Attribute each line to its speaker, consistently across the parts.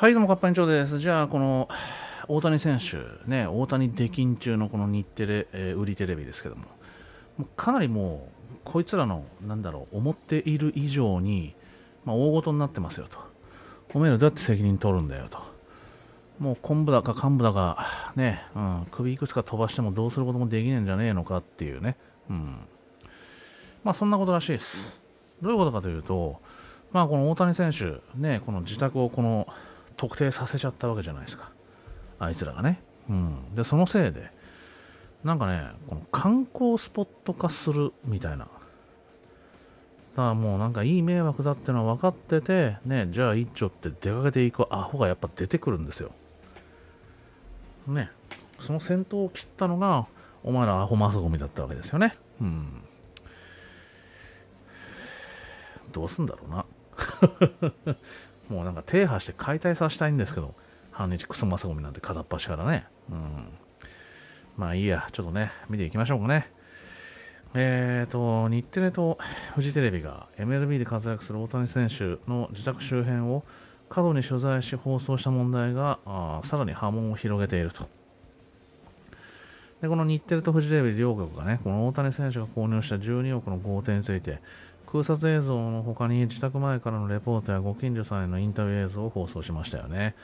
Speaker 1: はいどうもカッパ園長ですじゃあこの大谷選手ね大谷出禁中のこの日テレ、えー、売りテレビですけどもかなりもうこいつらのなんだろう思っている以上に、まあ、大ごとになってますよとおめえらどうやって責任取るんだよともう昆布だか幹部だかね、うん、首いくつか飛ばしてもどうすることもできねえんじゃねえのかっていうね、うん、まあそんなことらしいですどういうことかというと、まあ、この大谷選手、ね、この自宅をこの特定させちゃったわけじゃないですか、あいつらがね。うん、でそのせいで、なんかね、この観光スポット化するみたいな。だからもうなんかいい迷惑だってのは分かってて、ね、じゃあ一丁って出かけていくアホがやっぱ出てくるんですよ。ね、その先頭を切ったのが、お前らアホマスゴミだったわけですよね。うん。どうすんだろうな もうなんか停波して解体させたいんですけど、半日クソマスゴミなんて片っ端からね。うん。まあいいや、ちょっとね、見ていきましょうかね。えーと、日テレとフジテレビが MLB で活躍する大谷選手の自宅周辺を過度に取材し放送した問題があさらに波紋を広げていると。でこの日テレとフジテレビ両局がね、この大谷選手が購入した12億の豪邸について、空撮映像の他に自宅前からのレポートやご近所さんへのインタビュー映像を放送しましたよね。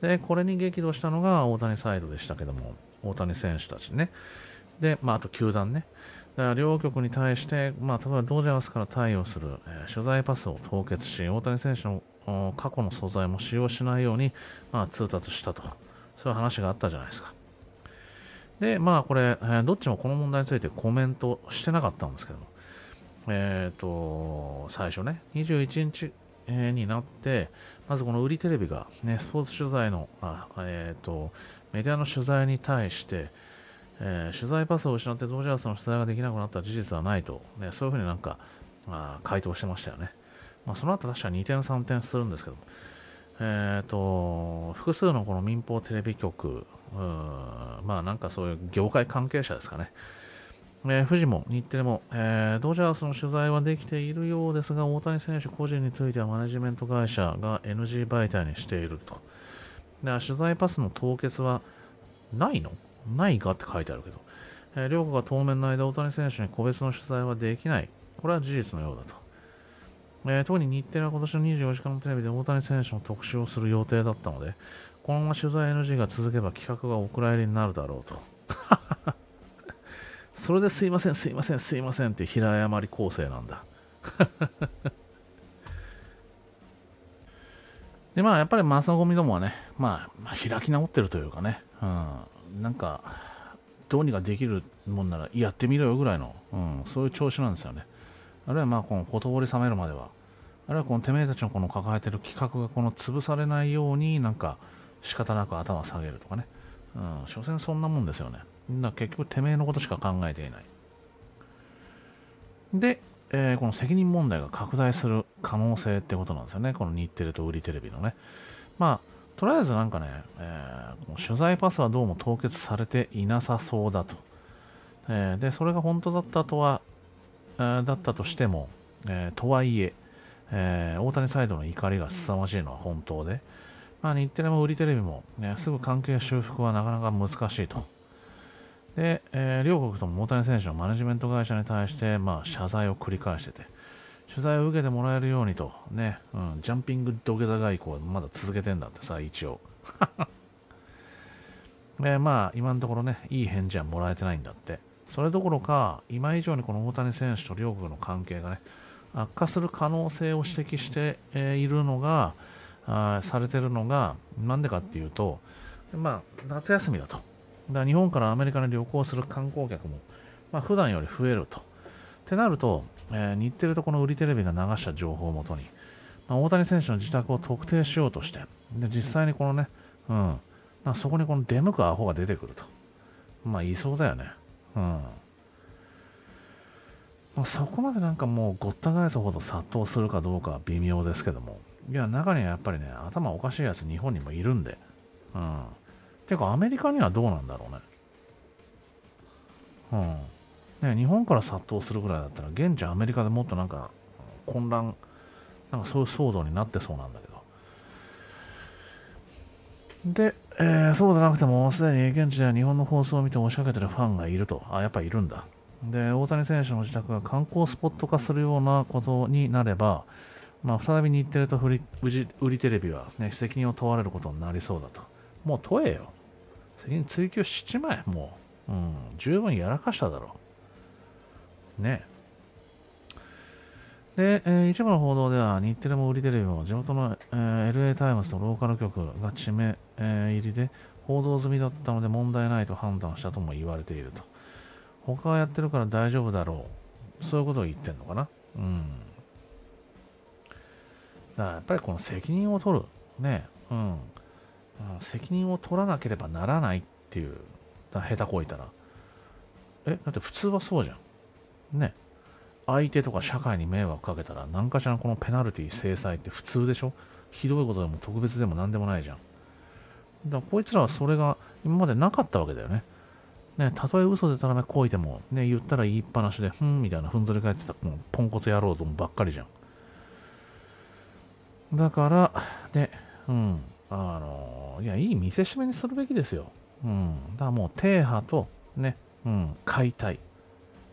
Speaker 1: で、これに激怒したのが大谷サイドでしたけども、大谷選手たちね。で、まあ、あと球団ね。だから両局に対して、まあ、例えばドジャースから対応する、えー、取材パスを凍結し、大谷選手の過去の素材も使用しないように、まあ、通達したと、そういう話があったじゃないですか。で、まあこれ、えー、どっちもこの問題についてコメントしてなかったんですけども、えっ、ー、と、最初ね、21日、えー、になって、まずこの売りテレビが、ね、スポーツ取材の、あえっ、ー、と、メディアの取材に対して、えー、取材パスを失ってドジャースの取材ができなくなった事実はないと、ね、そういうふうになんか、あ回答してましたよね。まあ、その後確か2点3点するんですけど、えっ、ー、と、複数のこの民放テレビ局、まあなんかそういう業界関係者ですかね、えー、富士も日テレも、えー、ドジャースの取材はできているようですが、大谷選手個人についてはマネジメント会社が NG 媒体にしていると。で取材パスの凍結はないのないがって書いてあるけど、えー、両国が当面の間、大谷選手に個別の取材はできない。これは事実のようだと。えー、特に日テレは今年の24時間のテレビで大谷選手の特集をする予定だったので、このまま取材 NG が続けば企画がお蔵入りになるだろうと。それですいません、すいません、すいませんって平謝り構成なんだ。で、まあ、やっぱりマスゴミどもはね、まあ、まあ、開き直ってるというかね、うん、なんか、どうにかできるもんならやってみろよぐらいの、うん、そういう調子なんですよね。あるいは、まあ、このほとぼり冷めるまでは、あるいは、このてめえたちのこの抱えてる企画がこの潰されないように、なんか、仕方なく頭下げるとかね、うん、所詮そんなもんですよね。だ結局てめえのことしか考えていない。で、えー、この責任問題が拡大する可能性ってことなんですよね。この日テレと売りテレビのね。まあ、とりあえずなんかね、えー、この取材パスはどうも凍結されていなさそうだと。えー、で、それが本当だったとは、えー、だったとしても、えとはいええ大谷サイドの怒りが凄まじいのは本当で、まあ、日テレも売りテレビも、ね、すぐ関係修復はなかなか難しいと。で、えー、両国とも大谷選手のマネジメント会社に対して、まあ、謝罪を繰り返してて、取材を受けてもらえるようにと、ね、うん、ジャンピング土下座外交はまだ続けてんだってさ、一応。え ー、まあ、今のところね、いい返事はもらえてないんだって。それどころか、今以上にこの大谷選手と両国の関係がね、悪化する可能性を指摘しているのが、あされてるのが、なんでかっていうと、まあ、夏休みだと。だ日本からアメリカに旅行する観光客も、まあ、普段より増えると。ってなると、えー、日テレとこの売りテレビが流した情報をもとに、まあ、大谷選手の自宅を特定しようとして、で実際にこのね、うん、まそこにこの出向くアホが出てくると。まあ、いそうだよね。うん。まあ、そこまでなんかもうごった返すほど殺到するかどうかは微妙ですけども。いや、中にはやっぱりね、頭おかしいやつ日本にもいるんで。うん。てかアメリカにはどうなんだろうね。うん。ね日本から殺到するぐらいだったら、現地アメリカでもっとなんか混乱、なんかそういう騒動になってそうなんだけど。で、えー、そうでなくても、すでに現地では日本の放送を見て押しかけてるファンがいると。あ、やっぱいるんだ。で、大谷選手の自宅が観光スポット化するようなことになれば、まあ、再び日テレとフジフジテレビは、ね、責任を問われることになりそうだと。もう問えよ。責任追及しちまえ、もう。うん、十分やらかしただろう。ね。で、えー、一部の報道では、日テレも売りテレビも地元の、えー、LA タイムズとローカル局が地名、えー、入りで報道済みだったので問題ないと判断したとも言われていると。他はやってるから大丈夫だろう。そういうことを言ってんのかな。うん。だからやっぱりこの責任を取る。ね。うん。責任を取らなければならないっていう、下手こいたら。え、だって普通はそうじゃん。ね。相手とか社会に迷惑かけたら、何かしらこのペナルティ制裁って普通でしょひどいことでも特別でも何でもないじゃん。だからこいつらはそれが今までなかったわけだよね。ね、たとえ嘘でたらめこいても、ね、言ったら言いっぱなしで、ふんみたいなふんぞり返ってた、もうポンコツ野郎どもばっかりじゃん。だから、で、うん、あの、いや、いい見せしめにするべきですよ。うん。だからもう、停波と、ね、うん、解体。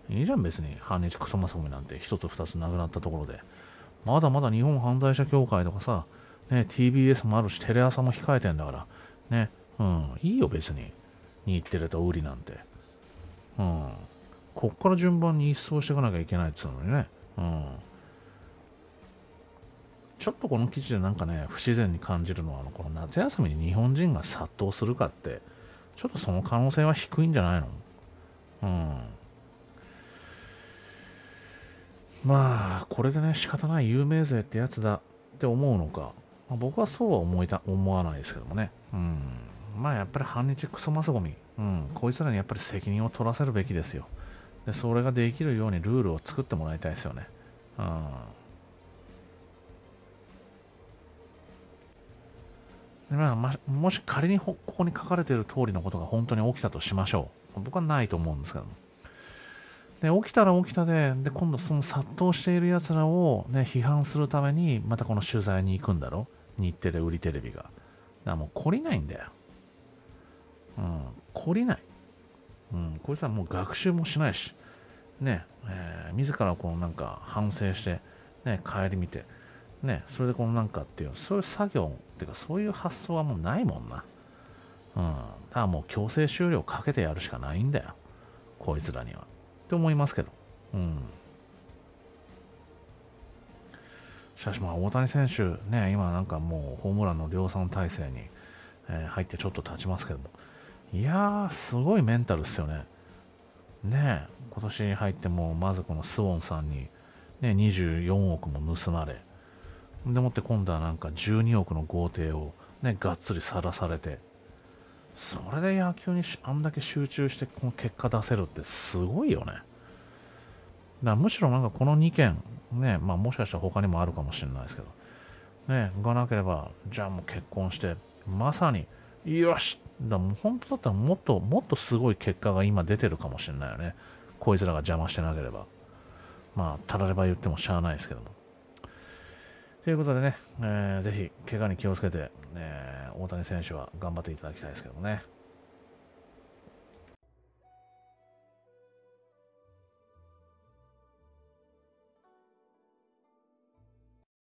Speaker 1: いいじゃん、別に。反日クソマソコミなんて、一つ二つなくなったところで。まだまだ日本犯罪者協会とかさ、ね、TBS もあるし、テレ朝も控えてんだから、ね、うん、いいよ、別に。日テレと売りなんて。うん。こっから順番に一掃していかなきゃいけないっつうのにね。うん。ちょっとこの記事でなんかね、不自然に感じるのは、あのこの夏休みに日本人が殺到するかって、ちょっとその可能性は低いんじゃないのうん。まあ、これでね、仕方ない有名税ってやつだって思うのか、まあ、僕はそうは思いた思わないですけどもね。うん。まあ、やっぱり反日クソマスゴミ。うん。こいつらにやっぱり責任を取らせるべきですよ。で、それができるようにルールを作ってもらいたいですよね。うん。まあ、もし仮にここに書かれている通りのことが本当に起きたとしましょう。僕はないと思うんですけども。で起きたら起きたでで今度その殺到しているやつらを、ね、批判するためにまたこの取材に行くんだろ日テレ売りテレビがだからもう懲りないんだようん懲りない、うん、こいつはもう学習もしないしねえー、自らこのなんか反省して、ね、帰り見て、ね、それでこのなんかっていうそういう作業ていうかそういう発想はもうないもんなうんただもう強制終了かけてやるしかないんだよこいつらにはって思いますけどうんしかしまあ大谷選手ね今なんかもうホームランの量産体制に、え入ってちょっと経ちますけどもいやーすごいメンタルっすよねねえ今年に入ってもまずこのスウォンさんにね24億も盗まれでもって今度はなんか12億の豪邸をね、がっつりさらされて、それで野球にあんだけ集中してこの結果出せるってすごいよね。だむしろなんかこの2件、ね、まあもしかしたら他にもあるかもしれないですけど、ね、がなければ、じゃあもう結婚して、まさに、よしだもう本当だったらもっと、もっとすごい結果が今出てるかもしれないよね。こいつらが邪魔してなければ。まあ、たられば言ってもしゃあないですけども。ということでね、えー、ぜひ、怪我に気をつけて、えー、大谷選手は頑張っていただきたいですけどもね。